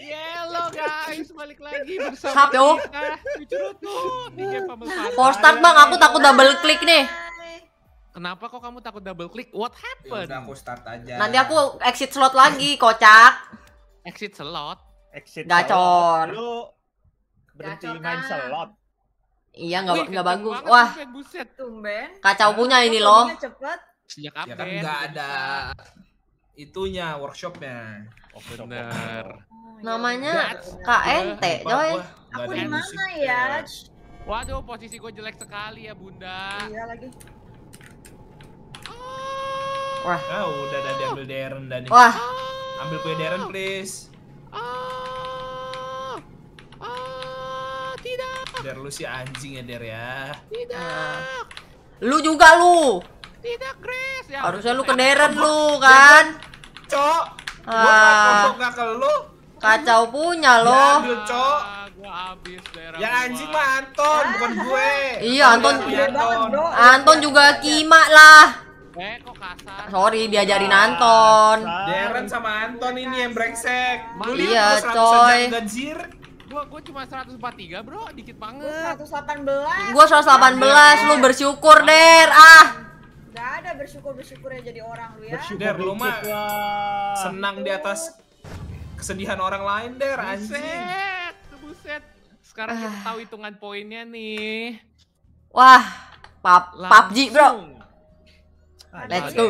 Yellow iya, guys, balik lagi bersama Hap, yo. kita Cucurutu start bang, aku takut double klik nih Kenapa kok kamu takut double klik? What ya happened? aku start aja Nanti aku exit slot lagi, kocak Exit slot? Exit Gacor Lu berhenti Gacor main slot Iya nggak nggak bagus. Banget, Wah. Buset. Tumben. Kacau punya ini loh. Cepet. Sejak kapan? Ya kan nggak ada itunya workshopnya. Opener. Oh, oh, Namanya ya KNT, coy. Aku di mana ya? Waduh, posisi gue jelek sekali ya, Bunda. Iya lagi. Wah. Ah, udah ada diambil Darren dan Wah. Ambil kue Darren, please. Ah. Ah, tidak. Der lu si anjing ya, Der ya. Tidak. Lu juga lu. Tidak, Chris. Ya, Harusnya lu ke Darren lu kan. Cok ah. gak ke lu kacau punya lo ya, ambil cok ah, ya anjing mah Anton bukan gue iya Anton Anton. Ya, Anton juga kima lah Eh, kok kasar? Sorry, diajarin ah, Anton. Darren sama Anton ini yang brengsek. Iya, coy. Gajir gua gua cuma 143, Bro. Dikit banget. Gua 118. Gua 118, lu bersyukur, Der. Ah. Gak ada bersyukur-bersyukur ya jadi orang lu ya. Bersyukur der, lu mah senang di atas kesedihan orang lain der, Buset, buset. Sekarang kita ah. tahu hitungan poinnya nih. Wah, pap papji PUBG, Bro. Let's go.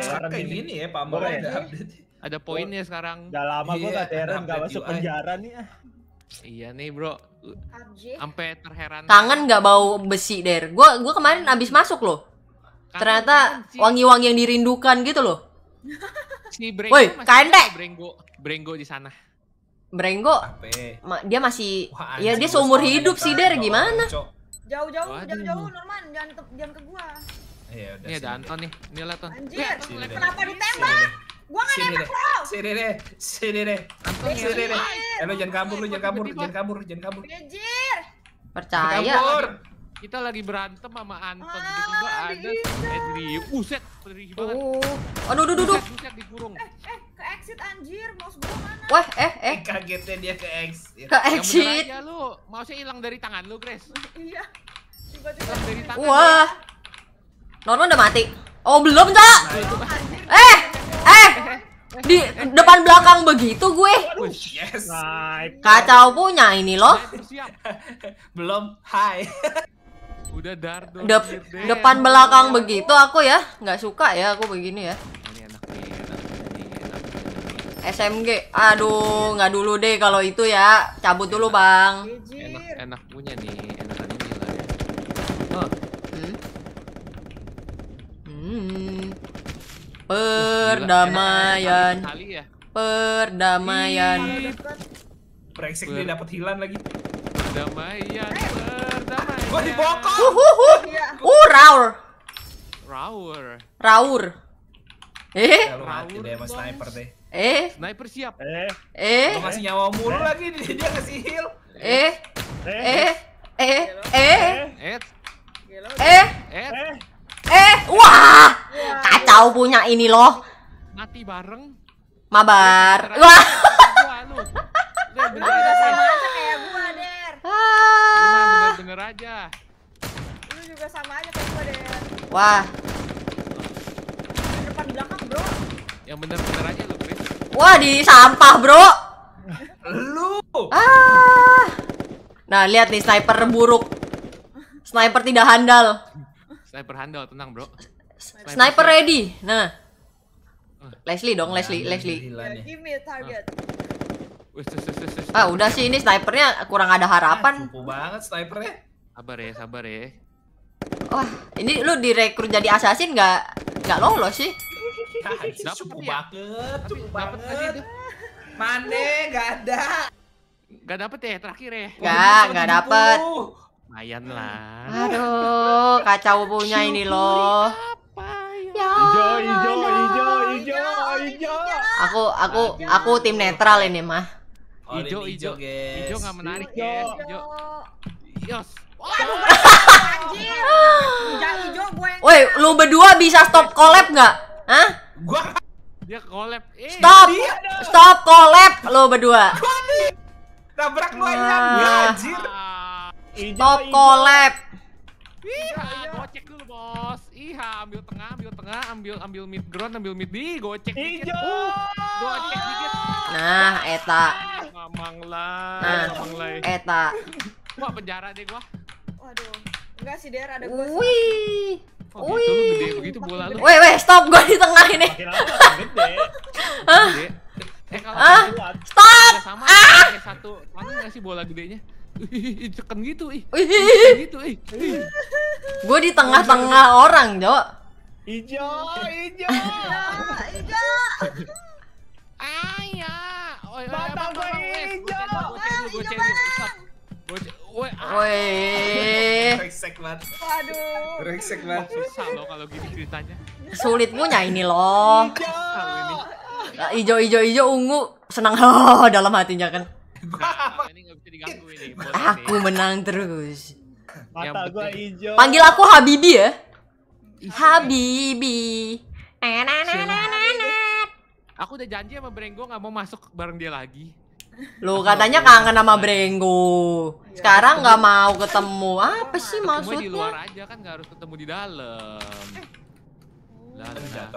Sekarang kayak gini ya, Pak Mora ada update. Ada poinnya sekarang. Udah lama gua iya, gak heran gak masuk penjara nih ah. Iya nih bro, sampai terheran. Tangan nggak bau besi der. Gue gue kemarin abis masuk loh ternyata wangi-wangi yang dirindukan gitu loh si Brenggo Woi, kandek Brenggo Brenggo di sana Brenggo ma dia masih Wah, ya dia seumur hidup sih der gimana jauh-jauh jauh-jauh Norman jangan ke, jangan ke gua Iya, udah. Ini ada Anton nih. Ini lah Anton. Anjir, kenapa ditembak? Gua enggak nembak lo. Sini deh. Sini deh. Anton sini deh. Eh lo jangan kabur, lu jangan kabur, jangan kabur, jangan kabur. Anjir. Percaya. Kabur kita lagi berantem sama Anton ah, tiba-tiba ada Henry buset perih banget oh. aduh aduh aduh buset dikurung eh, eh ke exit anjir mouse gua mana wah eh, eh eh kagetnya dia ke exit ke ya, exit ya lu mouse sih hilang dari tangan lu Grace iya tiba-tiba dari tangan wah Norman udah mati oh belum cak nah, eh iya. eh di depan belakang begitu gue. Yes. Kacau punya ini loh. Belum. Hai. Udah dardo. Dep depan belakang begitu aku ya. Nggak suka ya aku begini ya. SMG. Aduh, nggak dulu deh kalau itu ya. Cabut dulu, Bang. Enak enak punya nih, enak ini lah ya. Oh. Hmm. hmm. Perdamaian. Perdamaian. Brengsek dia dapat hilan lagi. Perdamaian, perdamaian. Gua bokong. Uh, uh, uh. Iya. Uh, raur. Raur. Raur. Eh? mati deh sniper deh. Eh? Sniper siap. Eh? Eh? Lu ngasih nyawa mulu eh. lagi dia ngasih heal. Eh? Eh? Eh? Eh? Eh? Eh? Eh? Eh? Eh? Wah! Kacau punya ini loh. Mati bareng. Mabar. Wah. Lu. Lu. Lu. Lu aja. Lu juga sama aja kayak gue deh. Wah. Depan belakang, Bro. Yang bener-bener aja lu, Chris. Wah, di sampah, Bro. lu. Ah. Nah, lihat nih sniper buruk. Sniper tidak handal. Sniper handal, tenang, Bro. Sniper, sniper ready. Nah. Oh. Leslie dong, nah, Leslie, Leslie. Ya, give me target. Ah, udah sih ini snipernya kurang ada harapan. Kupu eh, banget snipernya. Sabar ya, sabar ya. Wah, ini lu direkrut jadi assassin nggak nggak lolos sih? Nah, cukup ya. banget, cukup banget. Mane nggak ada. Nggak dapet ya terakhir ya? Nggak, oh, nggak dapet. Lumayan lah. Aduh, kacau punya ini loh. Ya? ya, ijo hijau, hijau, ya hijau, hijau. Aku, aku, aku tim netral ini mah. Hijau, oh, hijau, guys. Hijau nggak menarik ya. Hijau. Yos. Waduh, anjir. Woi, lu berdua bisa stop collab nggak? Hah? Gua dia collab. Eh, stop. Iya stop collab lu berdua. Tabrak lu aja, anjir. Stop collab. Iya, iya, gocek dulu, Bos. Iya, ambil tengah, ambil tengah, ambil ambil mid ground, ambil mid di, gocek dikit. Uh, gocek dikit. Nah, eta. Mamang lah, nah, Eta. Gua penjara deh gua. Waduh, enggak sih Der, ada gue. Wih. Oh, Wih. Gitu, gede begitu bola lu. stop gue di tengah ini. Gede. Eh kalau ah, stop. Sama, ah. Eh, satu, mana nggak sih bola gedenya? Ih, ceken gitu, ih. gitu, ih. Gue di tengah-tengah orang, Jo. Ijo, ijo. Ijo. Ayah. Batal gue ijo. Ijo, Bang. Woi, ah. Reksek banget. Waduh. Reksek banget. Susah loh kalau gini ceritanya. Sulit punya ini loh. ijo ijo ijo ungu senang oh, dalam hatinya kan. Aku menang terus. Mata gua ijo. Panggil aku Habibi ya. Habibi. Aku udah janji sama Brenggo nggak mau masuk bareng dia lagi. Lo katanya kangen sama Brengo. Iya. Sekarang nggak mau ketemu. Apa sih ketemu maksudnya? di luar aja kan nggak harus ketemu di dalam. Eh. Lah,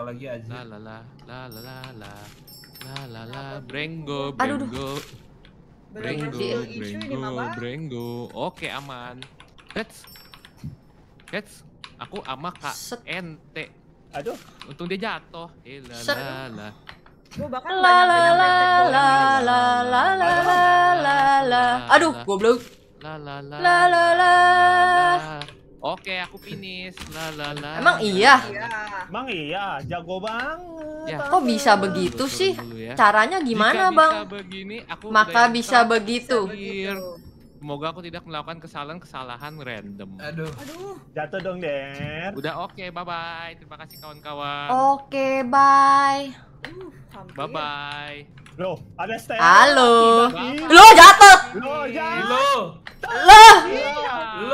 lagi aja. Lah, lah, lah, lah, lah, lah, Brengo Brengo. Brengo Brengo Oke aman. Let's let's. aku ama Kak NT. Aduh. Untung dia jatuh. Eh, la, la, la la la la la la la la la la. Aduh, goblok. La Oke, aku finish. La la la. Emang iya? Emang iya, jago banget. Ya. Kok bisa begitu sih? Ya. Caranya gimana, Bang? Maka bisa begitu. Semoga aku tidak melakukan kesalahan-kesalahan random. Aduh. Jatuh dong, Den. Udah oke, bye-bye. Terima kasih kawan-kawan. Oke, bye. Bye bye. lo ada stay Halo. Lo jatuh. Lo jatuh. Lo.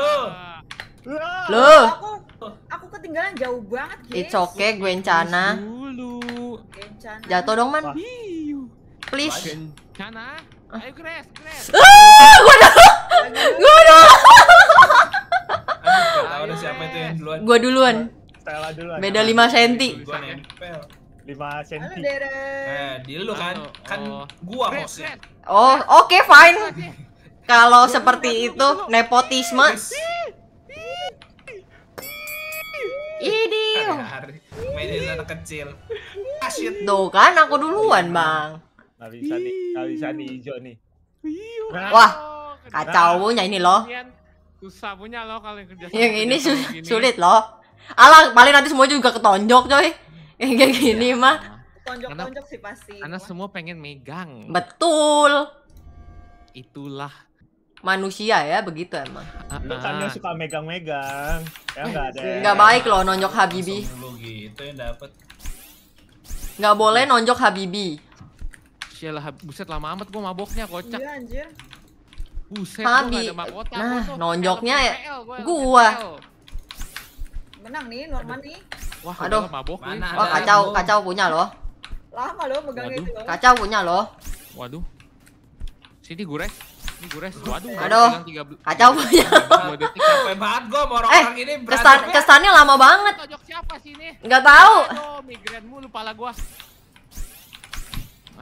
Lo. Lo. Aku aku ketinggalan jauh banget, guys. It's okay, Gwencana. Dulu. Jatuh dong, Man. Please. Gwencana. Ayo crash, crash. Ah, gua dong. Gua dong. siapa itu yang duluan. Gua duluan. Stella duluan. Beda 5 cm. Gua nempel. 5 cm. Halo, eh, di lu kan? Oh, kan oh. gua hostnya. Oh, oke okay, fine. Kalau seperti itu nepotisme. Ini. Mainin anak kecil. Asyik. Ah, Tuh kan aku duluan, iya. Bang. Gak bisa nih, gak bisa nih hijau nih. Iya. Nah. Wah, kacau punya ini loh. Susah punya loh kalau yang kerja. Yang ini sulit loh. Alah, paling nanti semua juga ketonjok, coy yang kayak gini iya. mah tonjok-tonjok sih pasti karena semua pengen megang betul itulah manusia ya begitu emang lu kan yang suka megang-megang ya enggak ada enggak ya. baik loh nonjok Habibi gitu yang dapet enggak boleh nonjok Habibi Sialah, buset lama amat gua maboknya kocak. Iya anjir. Buset, Habi. nah, nonjoknya ya gua. Menang nih, Norman nih. Wah, aduh. Mabok, Wah, kacau, mabok. kacau punya loh. Lama loh megang itu Kacau punya loh. Waduh. Sini gures. Ini gures. Waduh. Aduh. Kacau punya. Eh, gua Kesan kesannya lama banget. Tojok siapa sini? Enggak tahu. Aduh, migren mulu pala gua.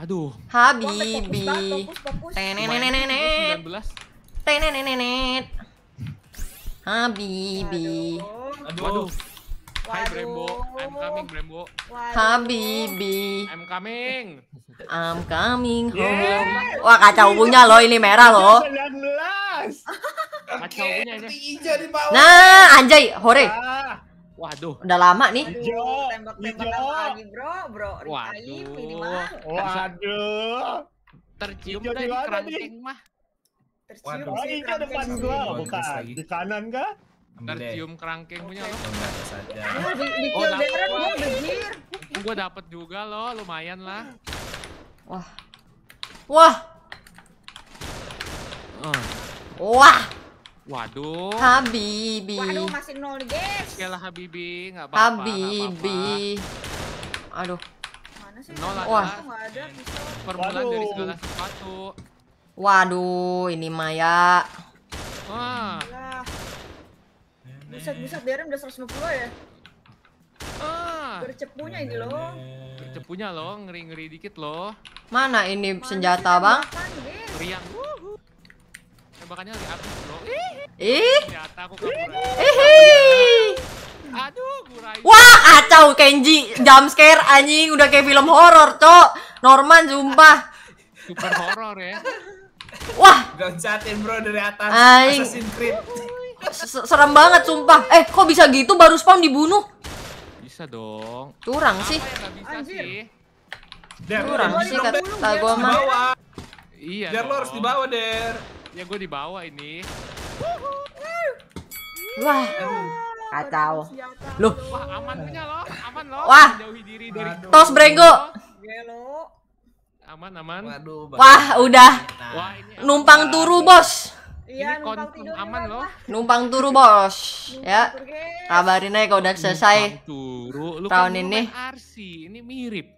Aduh. Habibi. Tenenenenenet. 19. Aduh. Aduh. Hai Brembo, I'm coming Brembo. Habibi. I'm coming. I'm coming home. Yeah. Wah kacau punya loh ini merah loh. 19. Kacau punya ini. Nah, anjay, hore. Ah. Waduh. Udah lama nih. Tembak-tembak lagi, Bro. Bro, Waduh. Waduh. Tercium dari kerangkeng mah. Tercium Waduh. Oh, ini depan gua, bukan. Di kanan kah? Ntar cium kerangkeng punya lo. saja. Oh, dapet gua Gua dapet juga lo, lumayan lah. Wah. Wah. Ah. Wah. Waduh. Habibi. Waduh, masih nol, guys. Oke lah Habibi, nggak apa-apa. Habibi. Aduh. Mana sih? Nol Wah. ada Permulaan dari segala sesuatu. Waduh, ini Maya. Wah. Buset, buset, DRM udah 150 ya. Ah. Bercepunya ini loh. Bercepunya loh, ngeri-ngeri dikit loh. Mana ini Mana senjata, Bang? Riang. Tembakannya lagi habis loh. Ih. Ih. Aduh, Wah, acau Kenji jump scare anjing udah kayak film horor, Cok. Norman sumpah. Super horor ya. Wah. Goncatin bro dari atas. Aing. Assassin's Creed. Serem banget sumpah. Eh, kok bisa gitu baru spawn dibunuh? Bisa dong. Curang sih. Ya, bisa sih. Curang sih kata gua mah. Iya. Der lo harus dibawa, Der. Ya gua dibawa ini. Wah. Kacau. Loh. Wah, aman punya lo. Aman lo. Wah. Diri dari Tos brenggo. Iya, aman, aman. Waduh. Wah, udah. Nah. Numpang turu, Bos. Iya, ini confirm aman loh. Numpang turu, Bos. Numpang ya. Turu, Kabarin aja kalau udah selesai. Numpang turu. Lu tahun kan ini. Arsi, ini mirip.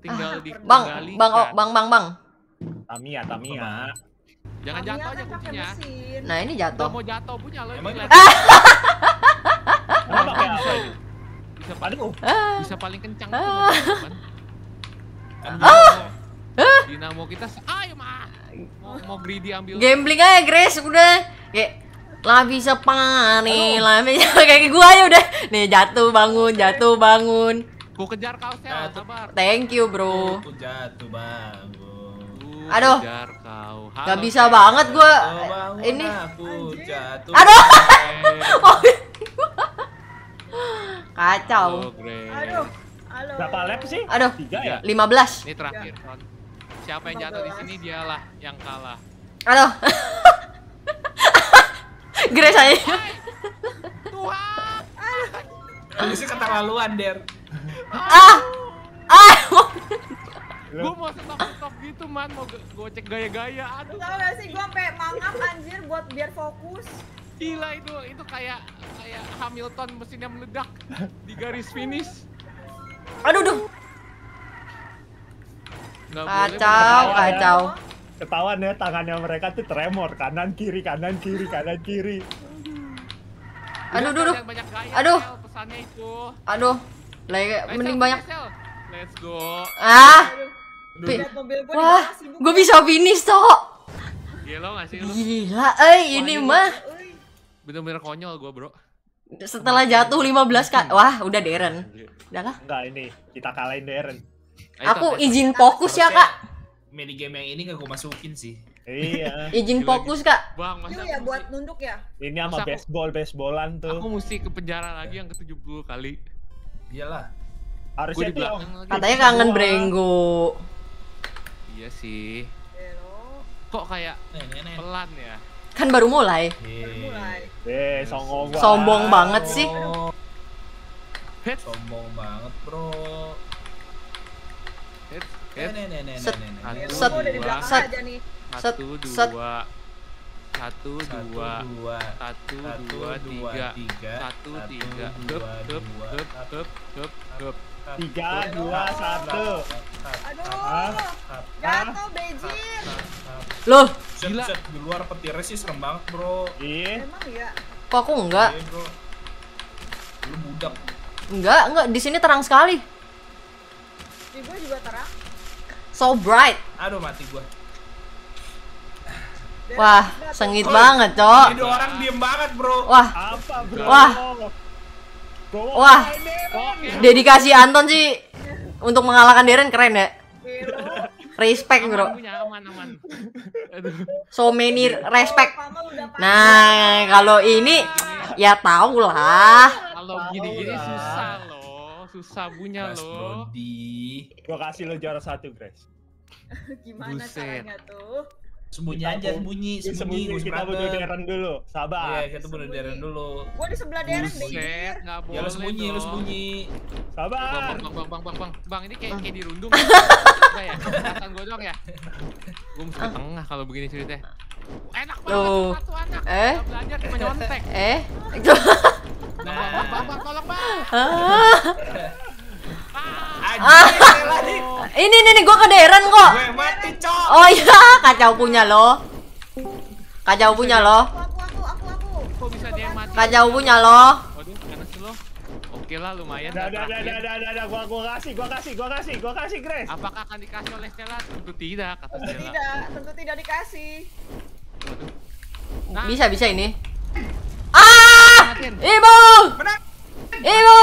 Tinggal ah, di Bang, Bang, oh, kan. Bang, Bang, Bang. Tamia, Tamia. Jangan Tamia jatuh kan aja kuncinya. Nah, ini jatuh. Udah mau jatuh punya lo. Emang ini. Bisa paling, bisa paling kencang. Tuh, Ah. Dinamo kita ayo mah. Mau, mau greedy ambil. Gambling aja Grace udah. Ya lah bisa panik, lah bisa kayak gua ya udah. Nih jatuh bangun, jatuh bangun. Gua kejar kau sel, sabar. Thank you, Bro. Aku jatuh bangun. Aduh. Kejar kau. Halo, Gak bisa kaya. banget gua bangun ini. Aku jatuh. Aduh. Oh, iya. Kacau. Halo, Grace. Aduh. Halo. Berapa lap sih? Aduh. 3 ya? 15. Iya. Ini terakhir. Ya. Siapa yang jatuh di sini dialah yang kalah. Aduh. Grace aja. Tuhan. sih keterlaluan, Der. Ah. Ah. gue mau stop-stop gitu, man. Mau cek gaya-gaya. Aduh. Tahu gak sih gue sampai mangap anjir buat biar fokus. Gila itu, itu kayak kayak Hamilton mesinnya meledak di garis finish. Aduh, duh kacau, ya. kacau. Ketahuan ya tangannya mereka tuh tremor kanan kiri kanan kiri kanan kiri. Aduh, aduh, aduh. aduh. Lagi eh, mending banyak. Let's go. Ah. Wah, gue bisa finish, toh Gila eh ini mah. Bener-bener konyol gue, Bro setelah jatuh 15 kali wah udah Deren udahlah enggak ini kita kalahin Darren Nah, aku izin fokus ya kak mini game yang ini gak gue masukin sih iya izin fokus kak bang masa ya buat nunduk ya ini sama baseball baseballan tuh aku mesti ke penjara lagi yang ke 70 kali iyalah harusnya di katanya kangen brenggo iya sih kok kayak pelan ya kan baru mulai eh sombong sombong banget sih sombong banget bro set set, set, satu, dua, satu, dua, tiga, satu, tiga, tiga, dua, satu. Aduh, jatuh Bejir. gila. Di luar sih serem banget bro. Iya. Emang ya. Kok aku enggak? Lu budak. Enggak, enggak. Di sini terang sekali di juga terang so bright aduh mati gue Wah, sengit oh, banget, Cok. Ini orang diem banget, Bro. Wah. Apa, Bro? Wah. Wah. Dedikasi Anton sih untuk mengalahkan Deren keren ya. Respect, Bro. So many respect. Nah, kalau ini ya tahulah. lah. Kalau gini-gini susah susah punya Mas loh. Body. Gua kasih lo juara satu, Grace. Gimana Buset. caranya tuh? Sembunyi aja, ya, sembunyi, sembunyi. sembunyi kita bunuh Darren dulu, sabar. Iya, kita bunuh Darren dulu. Gua di sebelah Darren deh. Buset, nggak boleh. Ya lu sembunyi, lu sembunyi. Sabar. Bang, bang, bang, bang, bang, bang. ini kayak kayak dirundung. Enggak ya? Kata gua doang ya. Gua mesti tengah kalau begini ceritanya. Enak banget satu anak. Eh? Belajar cuma nyontek. Eh? Ah. ini ini nih gue kederan kok. Oh iya, kacau punya lo. Kacau punya lo. Kacau punya lo. Oke lah lumayan. Dah dah dah dah dah dah gua gua kasih, gua kasih, gua kasih, gua kasih Grace. Apakah akan dikasih oleh Stella? Tentu tidak kata Stella. Tentu tidak, tentu tidak dikasih. Nah. Bisa bisa ini. Ibu! Ibu!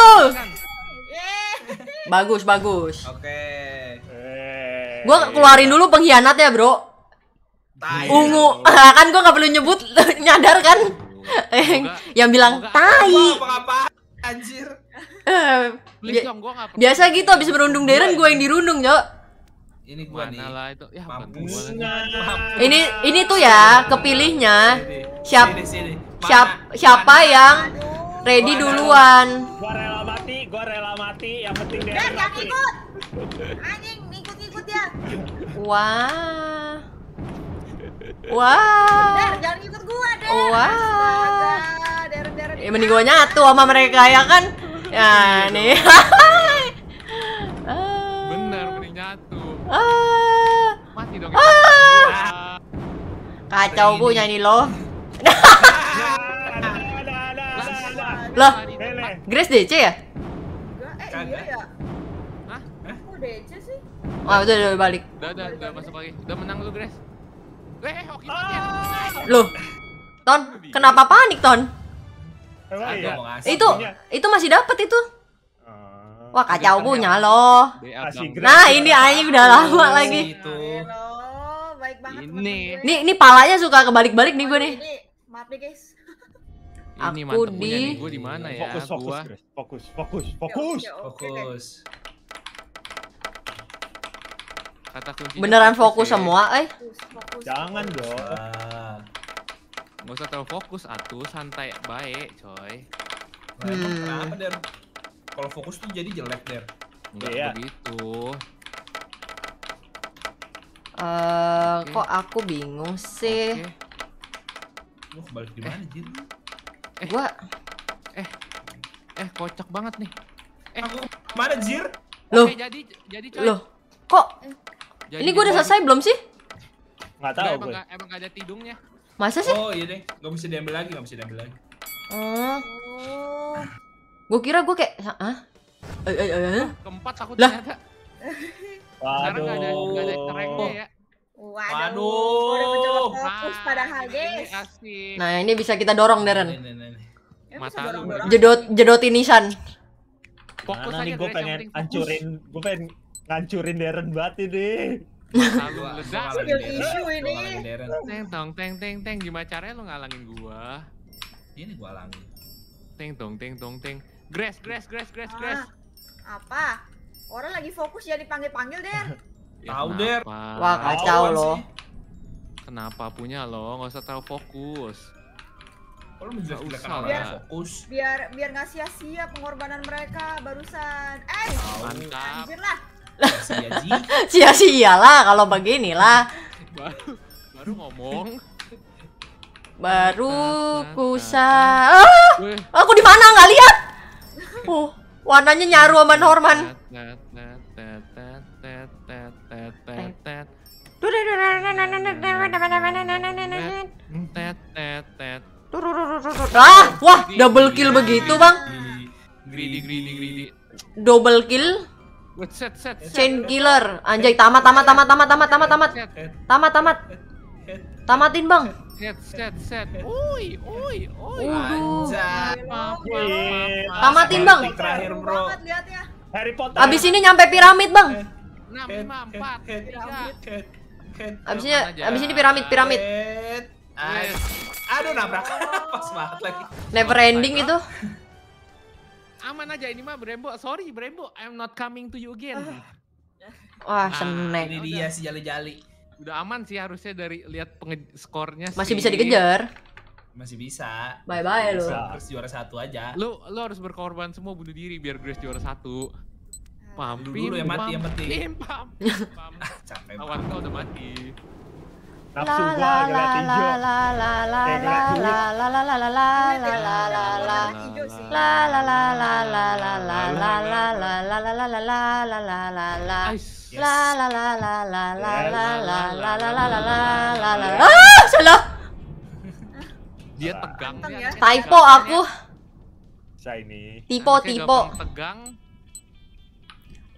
Bagus, bagus. Oke. Okay. Eh. Gua keluarin dulu pengkhianat ya, Bro. Ungu. Iya, iya. kan gua nggak perlu nyebut nyadar kan? yang bilang tai. Anjir. Biasa gitu habis berundung deren, gue yang dirundung, Jo. ini gua Mana nih. lah itu ya mampus. Ini ini tuh ya kepilihnya siap sini, sini siap, siapa mana? yang ready gua duluan gua rela mati gua rela mati yang penting dia yang eh, ikut anjing ikut ikut ya wah eh, wah Der, jangan ikut gua deh wah ya mending gua nyatu sama mereka ya kan ya iya nih ah. bener ah. mati dong ah. kacau bu nyanyi lo Loh, Grace DC ya? eh iya ya. Hah? Kok DC sih? Wah, oh, udah, udah, balik. Udah, udah, udah masuk lagi. Udah menang lu, Grace. Eh, eh ya. Ah. Loh. Ton, kenapa panik, Ton? Iya? Itu iya. itu masih dapat itu. Oh. Wah kacau punya loh. Nah ini Aing udah lama lagi. Ini. Nih, palanya suka kebalik-balik nih gue nih. Maaf nih guys, ini aku mantep di nih. Gue di mana ya? Fokus, fokus, gua... fokus, fokus, fokus, ya, fokus. Ya, okay, fokus. Kata kuncinya Beneran fokus, fokus ya. semua, eh? Jangan dong. Ah. Gak usah terlalu fokus, atuh santai baik, coy. hmm. Kalau fokus tuh jadi jelek, Der. Enggak yeah. begitu. Uh, eh, okay. kok aku bingung sih? Okay. Oh, balik di mana, Jin? eh. gua eh eh kocak banget nih eh aku mana jir loh jadi jadi coy. loh kok jadi ini gua udah selesai belum sih nggak tahu emang emang gak ada tidungnya masa sih oh iya deh nggak bisa diambil lagi nggak bisa diambil lagi oh, oh. gua kira gua kayak ah eh eh eh keempat aku ternyata Waduh. Sekarang gak ada, gak ada ya. Waduh, Waduh. udah mencoba fokus padahal guys. nah ini bisa kita dorong Darren. Ini, ini, ini. Ya, Mata dorong, Jedot jedotin Nissan. Fokus aja gue pengen hancurin, gue pengen ngancurin Darren banget ini. Masa lu isu ini. Teng tong teng teng teng gimana caranya lu ngalangin gua? Ini gua alangin. Teng tong teng tong teng. Grass grass grass grass ah, grass. apa? Orang lagi fokus ya dipanggil-panggil, Der. Ya, tahu der. Wah kacau kan loh. Kenapa punya lo? Nggak usah terlalu fokus. Oh, menjelaskan biar, fokus. Biar biar nggak sia-sia pengorbanan mereka barusan. Eh, mantap. Anjir lah. Sia-sia lah kalau beginilah. Baru, baru ngomong. Baru kusa. Ah, aku di mana nggak lihat? Oh, warnanya nyaru sama Norman ah wah double kill begitu bang double kill chain killer anjay tamat tamat tamat tamat tamat tamat tamat tamat tamat tamatin bang tamatin bang terakhir bro Harry Potter abis ini nyampe piramid bang enam lima empat abisnya abisnya di piramid piramid aduh nabrak pas banget lagi never ending itu aman aja ini mah Brembo sorry Brembo I'm not coming to you again ah. wah ah, seneng ini dia si jali-jali udah aman sih harusnya dari lihat skornya masih bisa dikejar masih bisa bye bye lu harus juara satu aja lu lu harus berkorban semua bunuh diri biar Grace juara satu pam dulu, dulu yang mati yang penting pim pam pam capek awan kau udah mati dia tegang typo aku saya ini tipo tipo tegang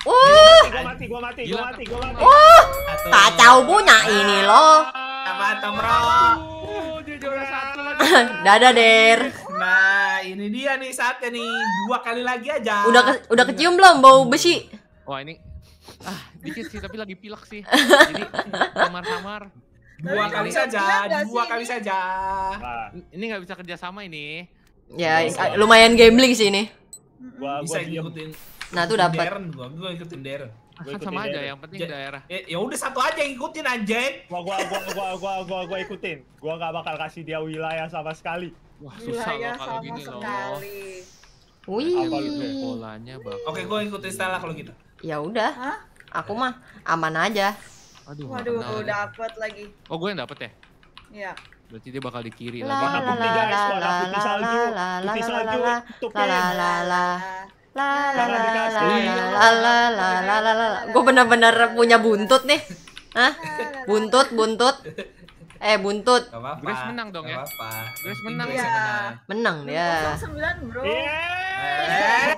Uh. mati, gua mati, gua mati, gua mati. Uh. Kacau punya ini loh. Sama Tomro. Ya. Dadah, Der. Nah, ini dia nih saatnya nih. Dua kali lagi aja. Udah ke, udah kecium belum bau besi? Wah, ini ah dikit sih tapi lagi pilek sih. Jadi samar-samar dua kali saja, dua kali saja. Ini nggak bisa kerja sama ini. Ya, lumayan gambling sih ini. bisa diikutin nah itu dapat Darren gua gua ikutin Darren gua ikutin sama Darren. aja yang penting ja daerah ya, ya udah satu aja yang ikutin anjing gua gua gua gua gua gua, gua ikutin gua gak bakal kasih dia wilayah sama sekali wah susah wilayah loh kalau gini sekali. loh Wih. Apa lu polanya bang? Oke, gua ikutin Stella kalau gitu. Ya udah. Hah? Aku mah aman aja. Aduh, Waduh, udah dapet lagi. Oh, gue yang dapet ya? Iya. Berarti dia bakal di kiri lagi. Warna putih guys, warna putih salju. Putih salju, tutupin gue bener-bener punya buntut nih Hah? buntut buntut eh buntut Grace menang dong ya Grace menang ya menang ya. sembilan bro iya.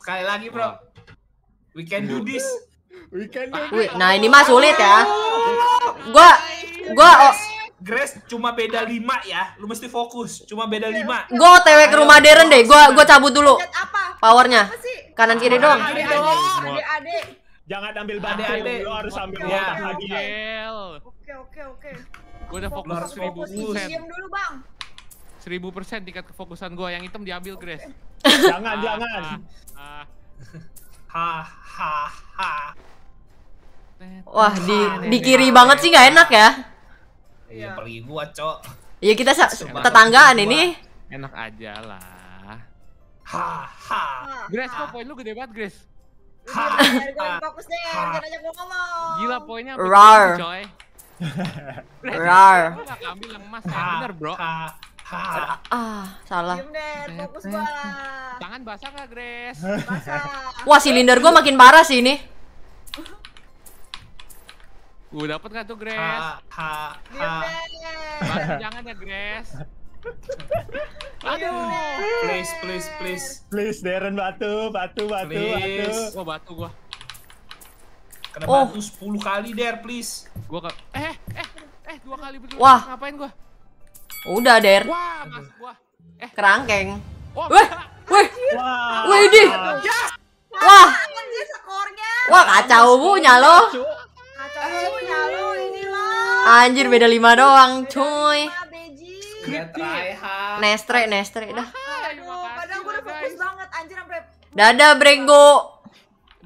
sekali lagi bro we can do this we can do this nah ini mah sulit ya gue gue. Oh. Grace cuma beda lima ya. Lu mesti fokus. Cuma beda lima. Gue OTW ke rumah Deren deh. gue gue cabut dulu. Apa? Powernya. Kanan kiri doang. Jangan ambil badai. Lu harus ambil ya. lagi. Oke oke oke. Gue udah fokus 1000%. persen dulu, Bang. 1000% tingkat kefokusan gue yang hitam diambil Grace. jangan, ah, jangan. Ah, ha ha ha. Wah, di di kiri banget sih nggak enak ya. Iya pergi gua, Cok. Iya kita tetanggaan ini. Enak aja lah. Ha ha. Grace kok poin lu gede banget, Grace. Iya, fokus deh, biar aja ngomong. Gila poinnya apa Rar. coy? Rar. Gak ambil yang emas, ya? benar, Bro. Ha. Ah, salah. Diam deh, fokus gua. Tangan basah enggak, Grace? Basah. Wah, silinder gua makin parah sih ini. Gue dapet gak tuh, Grace? Ha, ha, ha. jangan ya, Grace. Aduh. Please, please, please. Please, Darren batu, batu, batu, please. batu. oh, batu gua. Kena oh. batu 10 kali, Der, please. Gua ke Eh, eh, eh, dua kali betul. Wah. Ngapain gua? Udah, Der. Wah, mas gua. Eh, kerangkeng. Oh, wah, Wah. Weh, Wah. Wah, kacau punya loh. Anjir beda lima doang, cuy. Nestre, nestre dah. Padahal gue udah fokus banget anjir sampai Dadah Brenggo.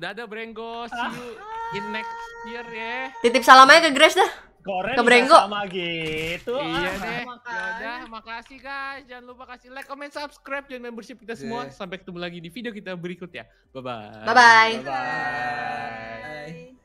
Dadah Brenggo, see you ah. in next year ya. Titip salamnya ke Grace dah. Korea ke Brenggo. Sama gitu. Iya ah, deh. Yaudah, kan? makasih guys. Jangan lupa kasih like, comment, subscribe dan membership kita semua. Sampai ketemu lagi di video kita berikut Bye-bye. Bye-bye. Bye-bye.